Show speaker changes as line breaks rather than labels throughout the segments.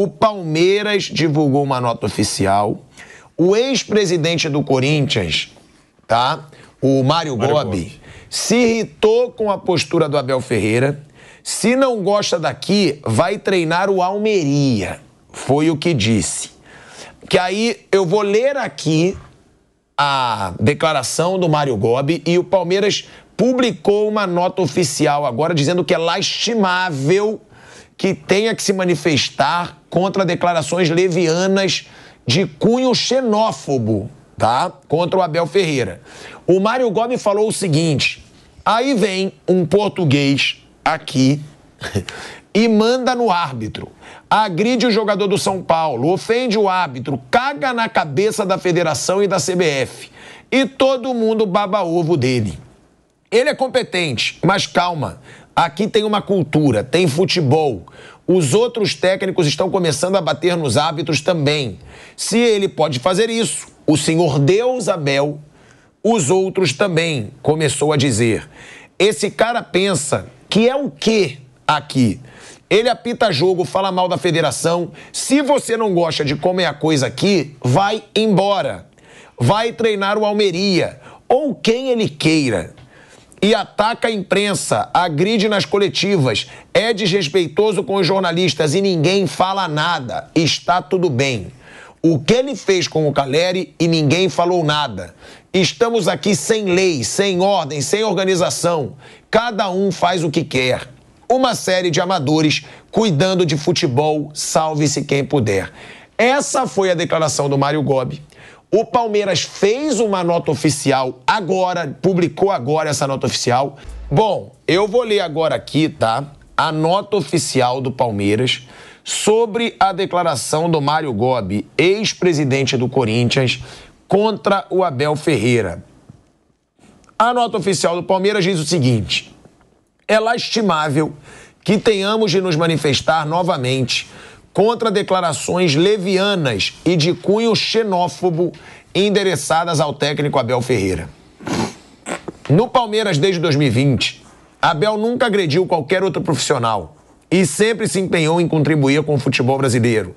O Palmeiras divulgou uma nota oficial. O ex-presidente do Corinthians, tá? O Mário, Gobi, Gobi, se irritou com a postura do Abel Ferreira. Se não gosta daqui, vai treinar o Almeria. Foi o que disse. Que aí eu vou ler aqui a declaração do Mário Gobi e o Palmeiras publicou uma nota oficial agora dizendo que é lastimável que tenha que se manifestar contra declarações levianas de cunho xenófobo, tá? Contra o Abel Ferreira. O Mário Gomes falou o seguinte: aí vem um português aqui e manda no árbitro. Agride o jogador do São Paulo, ofende o árbitro, caga na cabeça da federação e da CBF. E todo mundo baba ovo dele. Ele é competente, mas calma. Aqui tem uma cultura, tem futebol. Os outros técnicos estão começando a bater nos hábitos também. Se ele pode fazer isso, o senhor Deus Abel, os outros também, começou a dizer. Esse cara pensa que é o quê aqui? Ele apita jogo, fala mal da federação. Se você não gosta de como é a coisa aqui, vai embora. Vai treinar o Almeria ou quem ele queira e ataca a imprensa, agride nas coletivas, é desrespeitoso com os jornalistas e ninguém fala nada. Está tudo bem. O que ele fez com o Caleri e ninguém falou nada. Estamos aqui sem lei, sem ordem, sem organização. Cada um faz o que quer. Uma série de amadores cuidando de futebol, salve-se quem puder. Essa foi a declaração do Mário Gobi o Palmeiras fez uma nota oficial agora, publicou agora essa nota oficial. Bom, eu vou ler agora aqui, tá? A nota oficial do Palmeiras sobre a declaração do Mário Gobi, ex-presidente do Corinthians, contra o Abel Ferreira. A nota oficial do Palmeiras diz o seguinte: é lastimável que tenhamos de nos manifestar novamente contra declarações levianas e de cunho xenófobo endereçadas ao técnico Abel Ferreira. No Palmeiras desde 2020, Abel nunca agrediu qualquer outro profissional e sempre se empenhou em contribuir com o futebol brasileiro,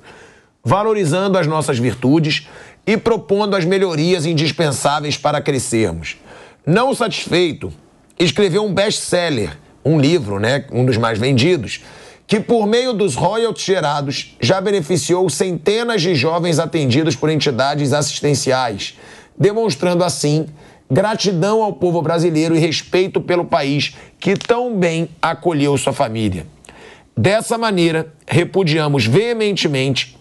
valorizando as nossas virtudes e propondo as melhorias indispensáveis para crescermos. Não satisfeito, escreveu um best-seller, um livro, né, um dos mais vendidos, que, por meio dos royalties gerados, já beneficiou centenas de jovens atendidos por entidades assistenciais, demonstrando assim gratidão ao povo brasileiro e respeito pelo país que tão bem acolheu sua família. Dessa maneira, repudiamos veementemente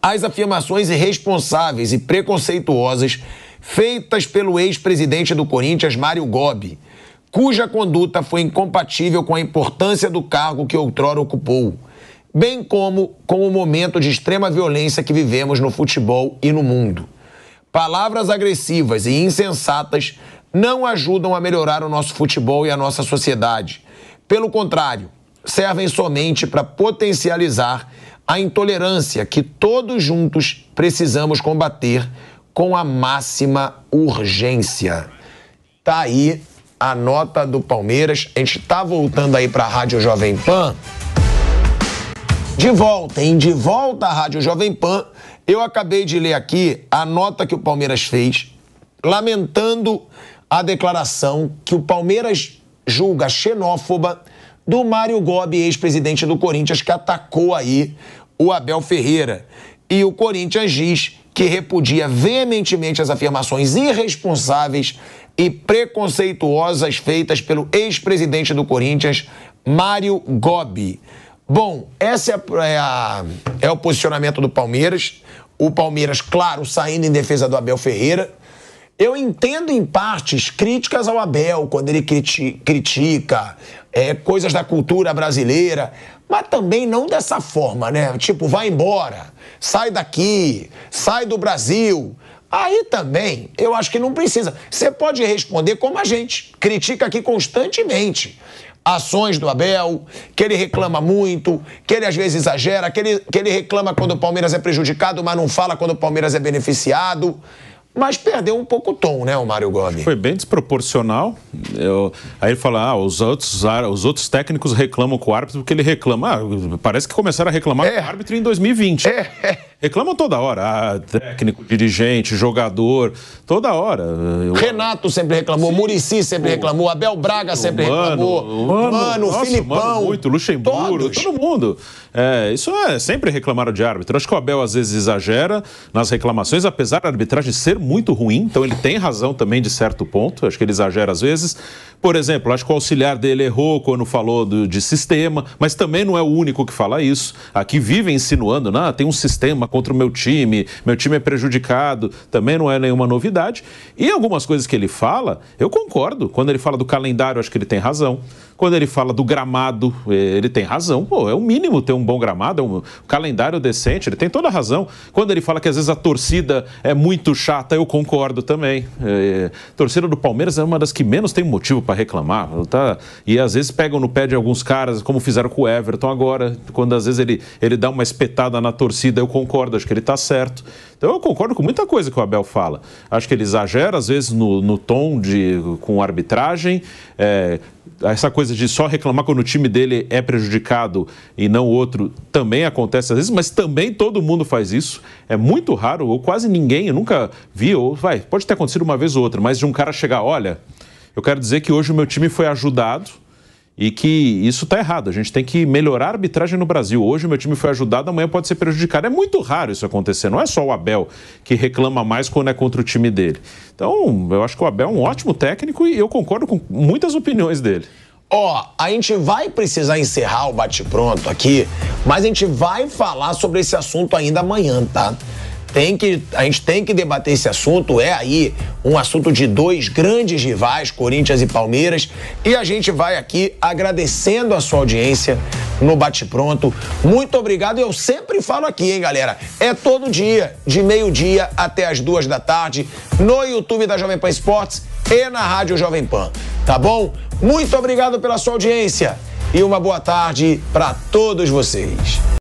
as afirmações irresponsáveis e preconceituosas feitas pelo ex-presidente do Corinthians, Mário Gobi cuja conduta foi incompatível com a importância do cargo que outrora ocupou, bem como com o momento de extrema violência que vivemos no futebol e no mundo. Palavras agressivas e insensatas não ajudam a melhorar o nosso futebol e a nossa sociedade. Pelo contrário, servem somente para potencializar a intolerância que todos juntos precisamos combater com a máxima urgência. Tá aí a nota do Palmeiras. A gente está voltando aí para a Rádio Jovem Pan. De volta, hein? De volta à Rádio Jovem Pan. Eu acabei de ler aqui a nota que o Palmeiras fez, lamentando a declaração que o Palmeiras julga xenófoba do Mário Gobi, ex-presidente do Corinthians, que atacou aí o Abel Ferreira. E o Corinthians diz que repudia veementemente as afirmações irresponsáveis e preconceituosas feitas pelo ex-presidente do Corinthians, Mário Gobi. Bom, esse é, é, a, é o posicionamento do Palmeiras. O Palmeiras, claro, saindo em defesa do Abel Ferreira. Eu entendo, em partes, críticas ao Abel, quando ele criti critica é, coisas da cultura brasileira, mas também não dessa forma, né? Tipo, vai embora, sai daqui, sai do Brasil. Aí também, eu acho que não precisa. Você pode responder como a gente critica aqui constantemente ações do Abel, que ele reclama muito, que ele às vezes exagera, que ele, que ele reclama quando o Palmeiras é prejudicado, mas não fala quando o Palmeiras é beneficiado. Mas perdeu
um pouco o tom, né, o Mário Gomes? Foi bem desproporcional. Eu... Aí ele fala: ah, os outros, ah, os outros técnicos reclamam com o árbitro porque ele reclama. Ah, parece que começaram a reclamar é. com o árbitro em 2020. É. é. Reclamam toda hora. Ah, técnico, dirigente, jogador, toda hora. Eu... Renato sempre reclamou, Murici sempre reclamou, Abel Braga sempre mano, reclamou. Mano, mano nossa, Filipão. Mano, muito, Luxemburgo, todos. todo mundo. É, isso é sempre reclamaram de árbitro. Acho que o Abel às vezes exagera nas reclamações, apesar da arbitragem ser muito ruim, então ele tem razão também de certo ponto. Acho que ele exagera às vezes. Por exemplo, acho que o auxiliar dele errou quando falou do, de sistema, mas também não é o único que fala isso. Aqui vivem insinuando, ah, tem um sistema contra o meu time, meu time é prejudicado, também não é nenhuma novidade. E algumas coisas que ele fala, eu concordo. Quando ele fala do calendário, acho que ele tem razão. Quando ele fala do gramado, eh, ele tem razão. Pô, é o mínimo ter um bom gramado, é um calendário decente, ele tem toda a razão. Quando ele fala que às vezes a torcida é muito chata, eu concordo também. É, torcida do Palmeiras é uma das que menos tem motivo para reclamar, tá? E às vezes pegam no pé de alguns caras, como fizeram com o Everton agora, quando às vezes ele, ele dá uma espetada na torcida, eu concordo, acho que ele está certo. Então eu concordo com muita coisa que o Abel fala. Acho que ele exagera, às vezes, no, no tom de com arbitragem. É, essa coisa de só reclamar quando o time dele é prejudicado e não o outro também acontece às vezes, mas também todo mundo faz isso. É muito raro, ou quase ninguém, eu nunca vi, ou vai, pode ter acontecido uma vez ou outra, mas de um cara chegar, olha, eu quero dizer que hoje o meu time foi ajudado e que isso está errado. A gente tem que melhorar a arbitragem no Brasil. Hoje o meu time foi ajudado, amanhã pode ser prejudicado. É muito raro isso acontecer. Não é só o Abel que reclama mais quando é contra o time dele. Então, eu acho que o Abel é um ótimo técnico e eu concordo com muitas opiniões dele. Ó,
oh, a gente vai precisar encerrar o bate-pronto aqui, mas a gente vai falar sobre esse assunto ainda amanhã, tá? tem que, a gente tem que debater esse assunto. É aí um assunto de dois grandes rivais, Corinthians e Palmeiras. E a gente vai aqui agradecendo a sua audiência no Bate Pronto. Muito obrigado. Eu sempre falo aqui, hein, galera? É todo dia, de meio-dia até as duas da tarde, no YouTube da Jovem Pan Esportes e na Rádio Jovem Pan. Tá bom? Muito obrigado pela sua audiência e uma boa tarde para todos vocês.